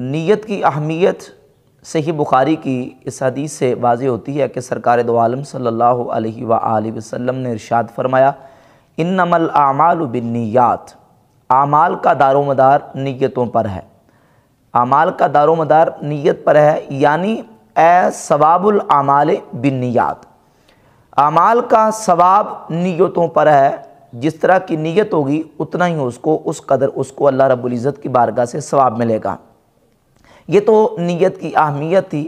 नीयत की अहमियत से ही बुखारी की इस हदीस से वाज होती है कि सरकार दो आलम सल्लल्लाहु अलैहि सल्ला वसल्लम ने इरशाद फरमाया इन नमल आमाल बिनियात आमाल का दारो मदार नीयतों पर है आमाल का दारो मदार नीयत पर है यानी ए सवाबुल आमाल आमाल का सवाब नीयतों पर है जिस तरह की नीयत होगी उतना ही उसको उस कदर उसको अल्लाह रब्बुल इज़्ज़त की बारगाह से सवाब मिलेगा ये तो नीयत की अहमियत थी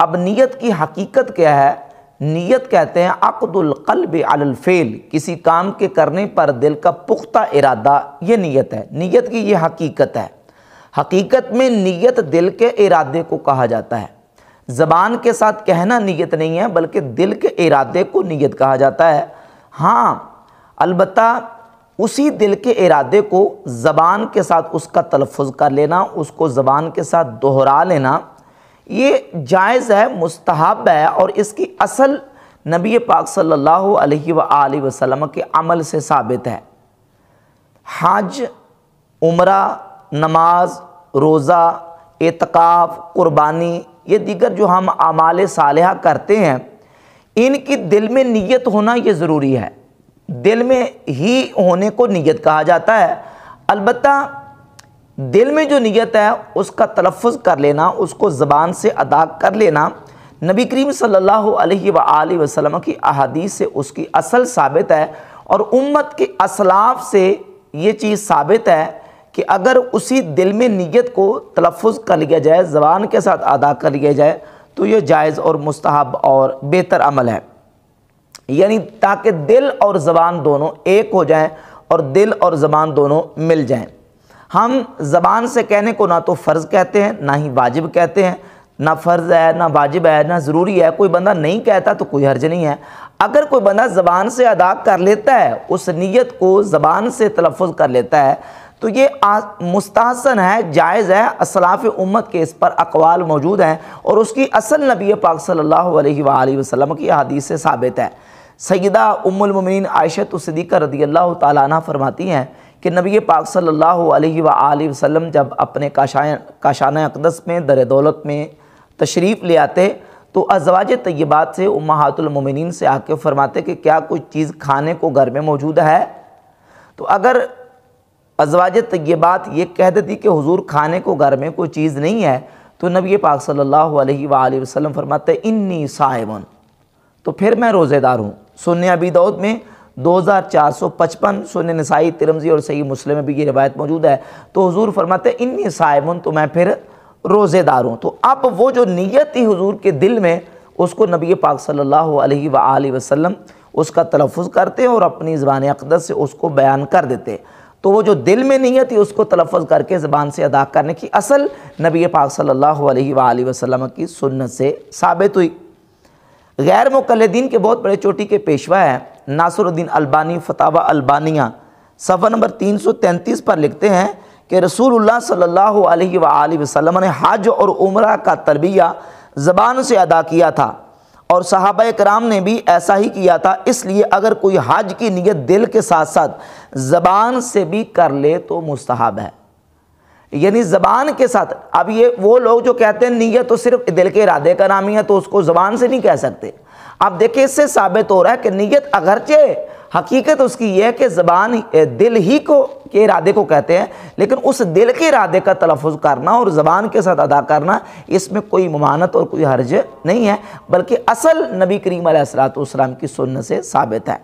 अब नीयत की हकीकत क्या है नीयत कहते हैं अकदुल्कल्ब अलफ़ेल किसी काम के करने पर दिल का पुख्ता इरादा ये नीयत है नीयत की ये हकीकत है हकीकत में नीयत दिल के इरादे को कहा जाता है ज़बान के साथ कहना नीयत नहीं है बल्कि दिल के इरादे को नीयत कहा जाता है हाँ अलबत्ता उसी दिल के इरादे को ज़बान के साथ उसका तलफ़ कर लेना उसको ज़बान के साथ दोहरा लेना ये जायज़ है मुस्तहब है और इसकी असल नबी पाक सल्लल्लाहु अलैहि सल्ला वसल्लम के अमल से साबित है हज उम्रा नमाज रोज़ा एतकाफ़ क़ुरबानी ये दीगर जो हम आमाल साल करते हैं इनकी दिल में नीयत होना ये ज़रूरी है दिल में ही होने को नियत कहा जाता है अलबत् दिल में जो नीयत है उसका तलफ़ कर लेना उसको ज़बान से अदा कर लेना नबी करीम सल्लल्लाहु अलैहि की अहदी से उसकी असल साबित है और उम्मत के असलाफ से ये चीज़ साबित है कि अगर उसी दिल में नीयत को तलफ़ कर लिया जाए ज़बान के साथ अदा कर लिया जाए तो ये जायज़ और मस्तहब और बेहतर अमल है यानी ताकि दिल और ज़बान दोनों एक हो जाएं और दिल और ज़बान दोनों मिल जाएं हम ज़बान से कहने को ना तो फ़र्ज़ कहते हैं ना ही वाजिब कहते हैं ना फ़र्ज़ है ना वाजिब है ना ज़रूरी है कोई बंदा नहीं कहता तो कोई हर्ज नहीं है अगर कोई बंदा ज़बान से अदा कर लेता है उस नीयत को ज़बान से तलफ़ कर लेता है तो ये मुस्तासन है जायज़ है असलाफ़ उम्मत के इस पर अकवाल मौजूद हैं और उसकी असल नबी पाक सल्लल्लाहु अलैहि वसल्लम की हदीस से साबित है सईदा उमिन आयशत सदीक़ा रदी अल्लाह तह फरमाती हैं कि नबी पाक सल्ला वसम जब अपने काशा काशान अकदस में दर दौलत में तशरीफ़ ले आते तो अजवाज तयबात से उमहतुलमिन से आके फरमाते कि क्या कुछ चीज़ खाने को घर में मौजूद है तो अगर अजवाज तयबात ये कह देती कि हजूर खाने को घर में कोई चीज़ नहीं है तो नबी पाक सल्ला वसम फरमाते इन्नी साइमन तो फिर मैं रोज़ेदार हूँ सुन अबी दाऊद में 2455 सुन नसाई तिरमजी और सही मुस्लिम में भी ये रिवायत मौजूद है तो हजूर फरमाते इन सायमन तो मैं फिर रोज़ेदार हूँ तो अब वो जो नीयत थी हजूर के दिल में उसको नबी पाक सल्लल्लाहु अलैहि व वसल्लम उसका तलफ़ करते हैं और अपनी ज़बान अकदस से उसको बयान कर देते तो वो जो दिल में नीयत थी उसको तलफ़ करके ज़बान से अदा करने की असल नबी पाक सल्लल्लाहु अलैहि व वसल्लम की सुन्नत से साबित हुई गैर मुकलदीन के बहुत बड़े चोटी के पेशवा हैं नासुरुद्दीन अलबानी फतावा अलबानिया सफर नंबर 333 पर लिखते हैं कि रसूलुल्लाह सल्लल्लाहु अलैहि वसल्लम ने हज और उम्र का तरबिया ज़बान से अदा किया था और साहब कराम ने भी ऐसा ही किया था इसलिए अगर कोई हज की नीयत दिल के साथ साथ ज़बान से भी कर ले तो मुस्तहब है यानी ज़बान के साथ अब ये वो लोग जो कहते हैं नीयत तो सिर्फ दिल के इरादे का नाम ही है तो उसको ज़बान से नहीं कह सकते अब देखिए इससे साबित हो रहा है कि नीयत अगरचे हकीकत उसकी यह है कि ज़बान दिल ही को के इरादे को कहते हैं लेकिन उस दिल के इरादे का तलफ़ करना और ज़बान के साथ अदा करना इसमें कोई ममानत और कोई हर्ज नहीं है बल्कि असल नबी करीम सलाम की सुन्न से साबित है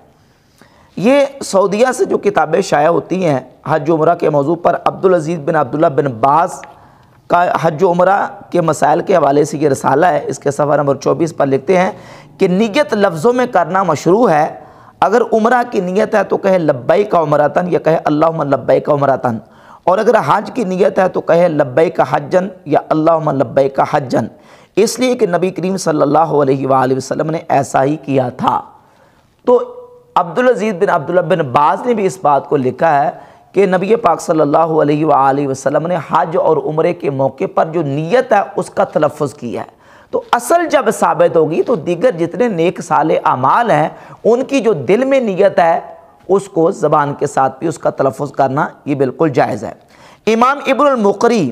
ये सऊदिया से जो किताबें शाया होती हैं हज उम्र के मौजू पर अब्दुल अजीज़ बिन अब्दुल्ला बिन बास का हज उम्र के मसाइल के हवाले से ये रसाला है इसके सफ़र नंबर चौबीस पर लिखते हैं कि नीयत लफ्ज़ों में करना मशरू है अगर उम्र की नीयत है तो कहे लब्बई का तन या कहे अल्लाह लब्बई का तन और अगर हज की नीयत है तो कहे लब्बई का हजन या अल्लाह लब्बई का हजन इसलिए कि नबी करीम सल्ला वसम ने ऐसा ही किया था तो अब्दुल अजीज़ बिन अब्दुल्ला बिन बाज ने भी इस बात को लिखा है कि नबी पाक सल्लल्लाहु अलैहि वसल्लम ने हज और उम्र के मौके पर जो नीयत है उसका तलफ़ किया है तो असल जब साबित होगी तो दीगर जितने नेक साले अमाल हैं उनकी जो दिल में नीयत है उसको ज़बान के साथ भी उसका तलफ़ करना ये बिल्कुल जायज़ है इमाम इब्रमकरी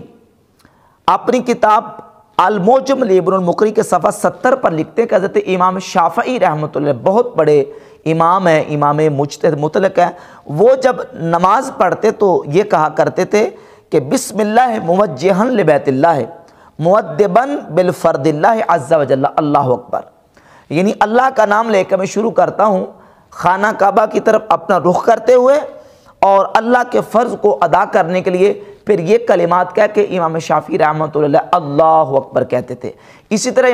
अपनी किताब अलमोजम इब्रमकरी के सफ़ा सत्तर पर लिखते हैं कि हज़रत इमाम शाफ़ी रहमत बहुत बड़े इमाम है इमाम मुजतहद मुतलक है वो जब नमाज पढ़ते तो ये कहा करते थे कि बिसमिल्ला मुवजहन लबैतल्ला है मुद्दबन बिलफरदिल्ला अज्जा वजल्ला अल्लाह अकबर यानी अल्लाह का नाम लेकर मैं शुरू करता हूँ खाना काबा की तरफ अपना रुख करते हुए और अल्लाह के फ़र्ज़ को अदा करने के लिए फिर ये कलिमात कह के इमाम शाफ़ी रहमत अल्लाह अकबर कहते थे इसी तरह